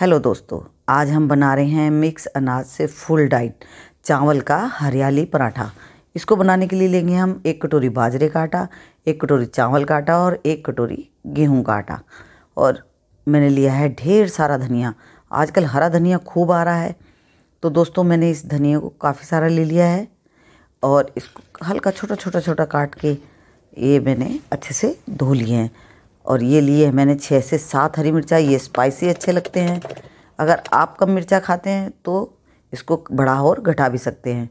hello दोस्तों आज हम बना रहे हैं मिक्स अनाज से फुल डाइट चावल का हरियाली पराठा इसको बनाने के लिए लेंगे हम एक कटोरी बाजरे का आटा एक कटोरी चावल का आटा और एक कटोरी गेहूं का आटा और मैंने लिया है ढेर सारा धनिया आजकल हरा धनिया खूब आ रहा है तो दोस्तों मैंने इस धनिया को काफ़ी सारा ले लिया है और इसको हल्का छोटा छोटा छोटा काट के ये मैंने अच्छे से धो लिए हैं और ये लिए हैं मैंने छः से सात हरी मिर्चा ये स्पाइसी अच्छे लगते हैं अगर आप कम मिर्चा खाते हैं तो इसको बढ़ा और घटा भी सकते हैं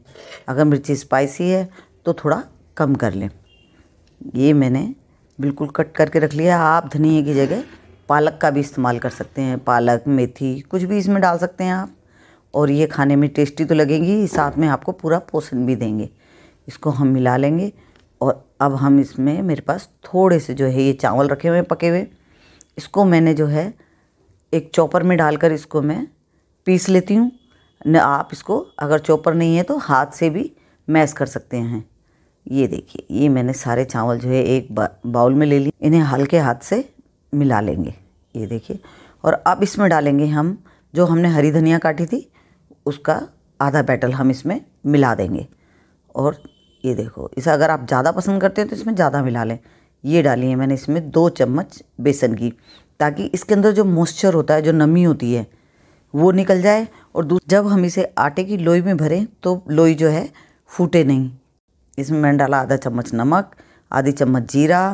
अगर मिर्ची स्पाइसी है तो थोड़ा कम कर लें ये मैंने बिल्कुल कट करके रख लिया आप धनिए की जगह पालक का भी इस्तेमाल कर सकते हैं पालक मेथी कुछ भी इसमें डाल सकते हैं आप और ये खाने में टेस्टी तो लगेंगी साथ में आपको पूरा पोषण भी देंगे इसको हम मिला लेंगे अब हम इसमें मेरे पास थोड़े से जो है ये चावल रखे हुए पके हुए इसको मैंने जो है एक चॉपर में डालकर इसको मैं पीस लेती हूँ न आप इसको अगर चॉपर नहीं है तो हाथ से भी मैश कर सकते हैं ये देखिए ये मैंने सारे चावल जो है एक बाउल में ले लिए इन्हें हल्के हाथ से मिला लेंगे ये देखिए और अब इसमें डालेंगे हम जो हमने हरी धनिया काटी थी उसका आधा बैटल हम इसमें मिला देंगे और ये देखो इसे अगर आप ज़्यादा पसंद करते हो तो इसमें ज़्यादा मिला लें ये डाली है मैंने इसमें दो चम्मच बेसन की ताकि इसके अंदर जो मॉइस्चर होता है जो नमी होती है वो निकल जाए और जब हम इसे आटे की लोई में भरें तो लोई जो है फूटे नहीं इसमें मैंने डाला आधा चम्मच नमक आधी चम्मच जीरा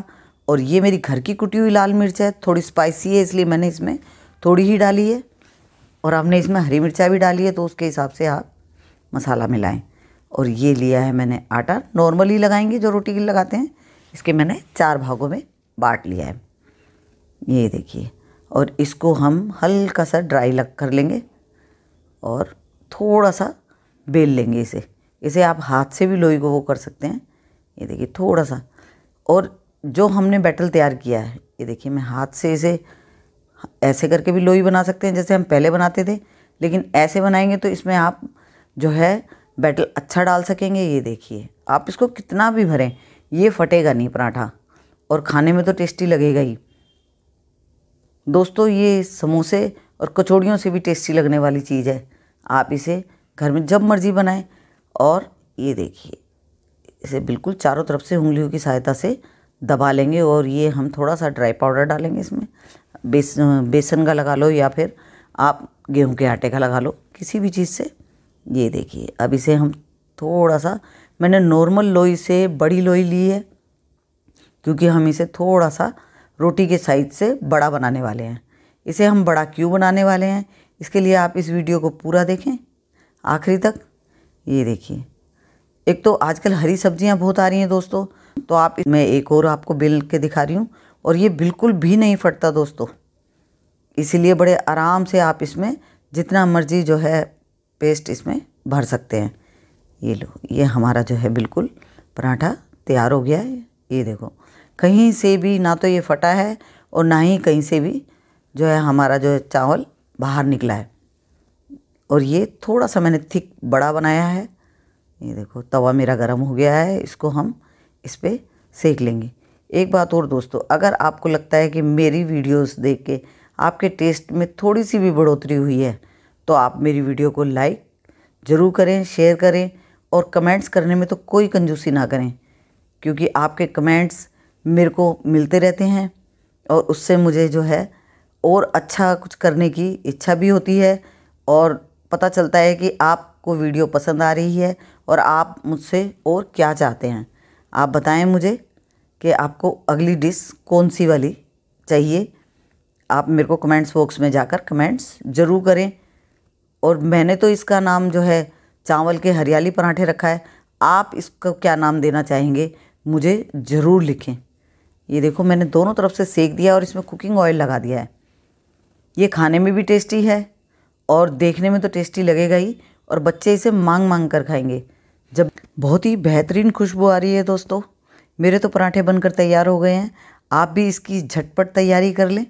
और ये मेरी घर की कुटी हुई लाल मिर्च है थोड़ी स्पाइसी है इसलिए मैंने इसमें थोड़ी ही डाली है और आपने इसमें हरी मिर्चा भी डाली है तो उसके हिसाब से आप मसाला मिलाएं और ये लिया है मैंने आटा नॉर्मली लगाएंगे जो रोटी के लगाते हैं इसके मैंने चार भागों में बांट लिया है ये देखिए और इसको हम हल्का सा ड्राई लग कर लेंगे और थोड़ा सा बेल लेंगे इसे इसे आप हाथ से भी लोई को वो कर सकते हैं ये देखिए थोड़ा सा और जो हमने बैटल तैयार किया है ये देखिए मैं हाथ से इसे ऐसे करके भी लोई बना सकते हैं जैसे हम पहले बनाते थे लेकिन ऐसे बनाएंगे तो इसमें आप जो है बैटल अच्छा डाल सकेंगे ये देखिए आप इसको कितना भी भरें ये फटेगा नहीं पराठा और खाने में तो टेस्टी लगेगा ही दोस्तों ये समोसे और कचौड़ियों से भी टेस्टी लगने वाली चीज़ है आप इसे घर में जब मर्ज़ी बनाएं और ये देखिए इसे बिल्कुल चारों तरफ से उंगलियों की सहायता से दबा लेंगे और ये हम थोड़ा सा ड्राई पाउडर डालेंगे इसमें बेस बेसन का लगा लो या फिर आप गेहूं के आटे का लगा लो किसी भी चीज़ से ये देखिए अब इसे हम थोड़ा सा मैंने नॉर्मल लोई से बड़ी लोई ली है क्योंकि हम इसे थोड़ा सा रोटी के साइज से बड़ा बनाने वाले हैं इसे हम बड़ा क्यों बनाने वाले हैं इसके लिए आप इस वीडियो को पूरा देखें आखिरी तक ये देखिए एक तो आजकल हरी सब्जियां बहुत आ रही हैं दोस्तों तो आप मैं एक और आपको बिल के दिखा रही हूँ और ये बिल्कुल भी नहीं फटता दोस्तों इसीलिए बड़े आराम से आप इसमें जितना मर्ज़ी जो है पेस्ट इसमें भर सकते हैं ये लो ये हमारा जो है बिल्कुल पराठा तैयार हो गया है ये देखो कहीं से भी ना तो ये फटा है और ना ही कहीं से भी जो है हमारा जो है चावल बाहर निकला है और ये थोड़ा सा मैंने थिक बड़ा बनाया है ये देखो तवा मेरा गर्म हो गया है इसको हम इस पर सेक लेंगे एक बात और दोस्तों अगर आपको लगता है कि मेरी वीडियोस देख के आपके टेस्ट में थोड़ी सी भी बढ़ोतरी हुई है तो आप मेरी वीडियो को लाइक ज़रूर करें शेयर करें और कमेंट्स करने में तो कोई कंजूसी ना करें क्योंकि आपके कमेंट्स मेरे को मिलते रहते हैं और उससे मुझे जो है और अच्छा कुछ करने की इच्छा भी होती है और पता चलता है कि आपको वीडियो पसंद आ रही है और आप मुझसे और क्या चाहते हैं आप बताएं मुझे कि आपको अगली डिश कौन सी वाली चाहिए आप मेरे को कमेंट्स बॉक्स में जाकर कमेंट्स ज़रूर करें और मैंने तो इसका नाम जो है चावल के हरियाली पराठे रखा है आप इसको क्या नाम देना चाहेंगे मुझे ज़रूर लिखें ये देखो मैंने दोनों तरफ से सेक दिया और इसमें कुकिंग ऑयल लगा दिया है ये खाने में भी टेस्टी है और देखने में तो टेस्टी लगेगा ही और बच्चे इसे मांग मांग कर खाएंगे जब बहुत ही बेहतरीन खुशबू आ रही है दोस्तों मेरे तो पराठे बनकर तैयार हो गए हैं आप भी इसकी झटपट तैयारी कर लें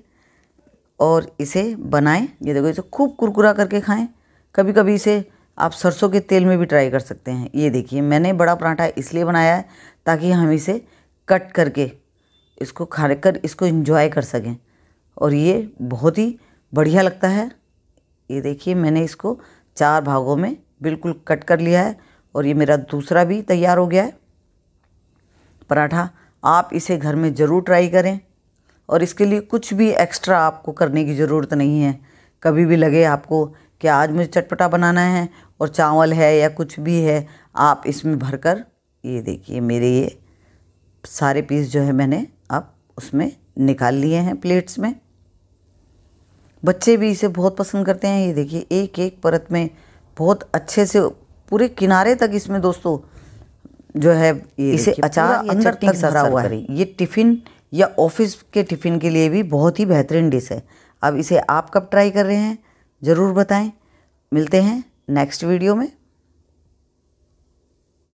और इसे बनाएं ये देखो इसे खूब कुरकुरा करके खाएं कभी कभी इसे आप सरसों के तेल में भी ट्राई कर सकते हैं ये देखिए मैंने बड़ा पराठा इसलिए बनाया है ताकि हम इसे कट करके इसको खा कर इसको इंजॉय कर सकें और ये बहुत ही बढ़िया लगता है ये देखिए मैंने इसको चार भागों में बिल्कुल कट कर लिया है और ये मेरा दूसरा भी तैयार हो गया है पराठा आप इसे घर में ज़रूर ट्राई करें और इसके लिए कुछ भी एक्स्ट्रा आपको करने की ज़रूरत नहीं है कभी भी लगे आपको कि आज मुझे चटपटा बनाना है और चावल है या कुछ भी है आप इसमें भर कर ये देखिए मेरे ये सारे पीस जो है मैंने अब उसमें निकाल लिए हैं प्लेट्स में बच्चे भी इसे बहुत पसंद करते हैं ये देखिए एक एक परत में बहुत अच्छे से पूरे किनारे तक इसमें दोस्तों जो है ये इसे अचार अंदर तक सरा हुआ है ये टिफ़िन या ऑफिस के टिफ़िन के लिए भी बहुत ही बेहतरीन डिश है अब इसे आप कब ट्राई कर रहे हैं ज़रूर बताएं मिलते हैं नेक्स्ट वीडियो में